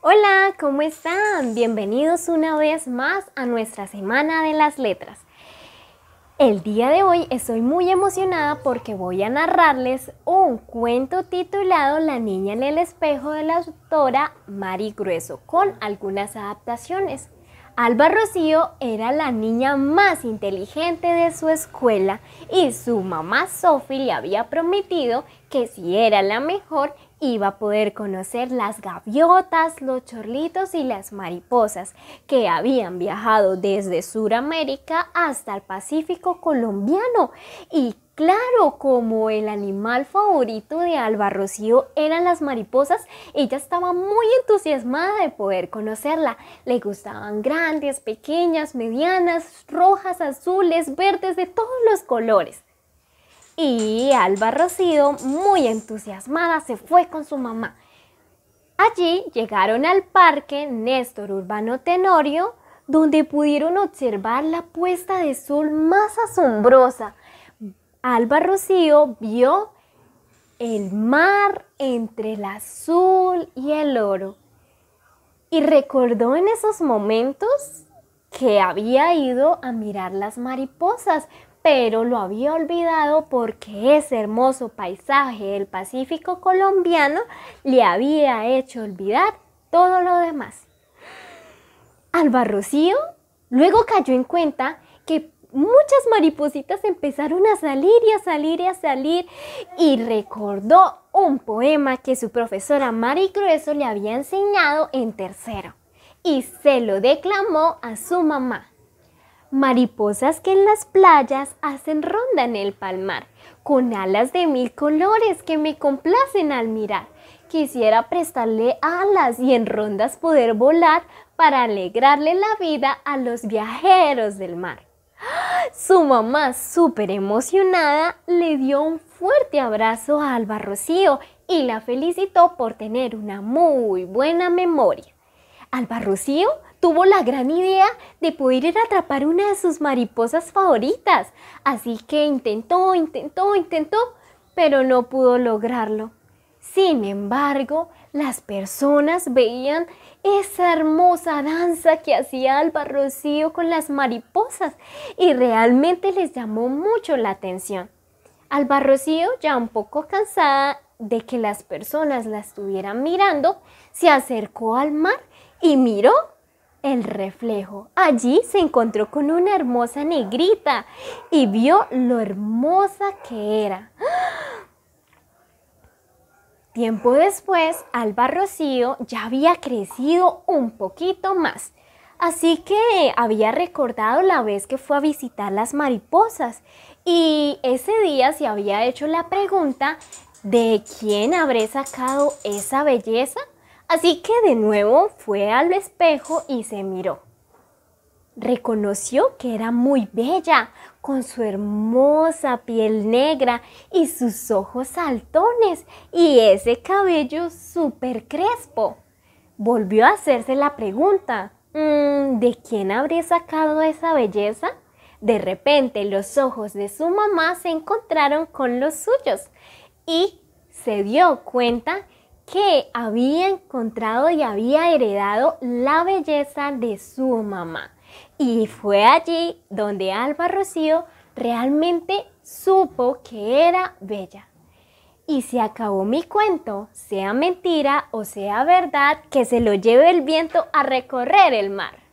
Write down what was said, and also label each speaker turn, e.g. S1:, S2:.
S1: Hola, ¿cómo están? Bienvenidos una vez más a nuestra Semana de las Letras. El día de hoy estoy muy emocionada porque voy a narrarles un cuento titulado La niña en el espejo de la autora Mari Grueso, con algunas adaptaciones. Alba Rocío era la niña más inteligente de su escuela y su mamá Sophie le había prometido que si era la mejor, Iba a poder conocer las gaviotas, los chorlitos y las mariposas que habían viajado desde Sudamérica hasta el Pacífico colombiano. Y claro, como el animal favorito de Alba Rocío eran las mariposas, ella estaba muy entusiasmada de poder conocerla. Le gustaban grandes, pequeñas, medianas, rojas, azules, verdes, de todos los colores. Y Alba Rocío, muy entusiasmada, se fue con su mamá. Allí llegaron al parque Néstor Urbano Tenorio, donde pudieron observar la puesta de sol más asombrosa. Alba Rocío vio el mar entre el azul y el oro. Y recordó en esos momentos que había ido a mirar las mariposas, pero lo había olvidado porque ese hermoso paisaje del Pacífico colombiano le había hecho olvidar todo lo demás. Albarrocío luego cayó en cuenta que muchas maripositas empezaron a salir y a salir y a salir y recordó un poema que su profesora Mari Crueso le había enseñado en tercero y se lo declamó a su mamá mariposas que en las playas hacen ronda en el palmar, con alas de mil colores que me complacen al mirar. Quisiera prestarle alas y en rondas poder volar para alegrarle la vida a los viajeros del mar. Su mamá, súper emocionada, le dio un fuerte abrazo a Alba Rocío y la felicitó por tener una muy buena memoria. Alba Rocío tuvo la gran idea de poder ir a atrapar una de sus mariposas favoritas. Así que intentó, intentó, intentó, pero no pudo lograrlo. Sin embargo, las personas veían esa hermosa danza que hacía Alba con las mariposas y realmente les llamó mucho la atención. Alba ya un poco cansada de que las personas la estuvieran mirando, se acercó al mar y miró el reflejo. Allí se encontró con una hermosa negrita y vio lo hermosa que era. Tiempo después, Alba Rocío ya había crecido un poquito más, así que había recordado la vez que fue a visitar las mariposas y ese día se había hecho la pregunta de quién habré sacado esa belleza Así que de nuevo fue al espejo y se miró. Reconoció que era muy bella, con su hermosa piel negra y sus ojos saltones y ese cabello súper crespo. Volvió a hacerse la pregunta, mm, ¿de quién habré sacado esa belleza? De repente los ojos de su mamá se encontraron con los suyos y se dio cuenta que había encontrado y había heredado la belleza de su mamá. Y fue allí donde Alba Rocío realmente supo que era bella. Y se acabó mi cuento, sea mentira o sea verdad, que se lo lleve el viento a recorrer el mar.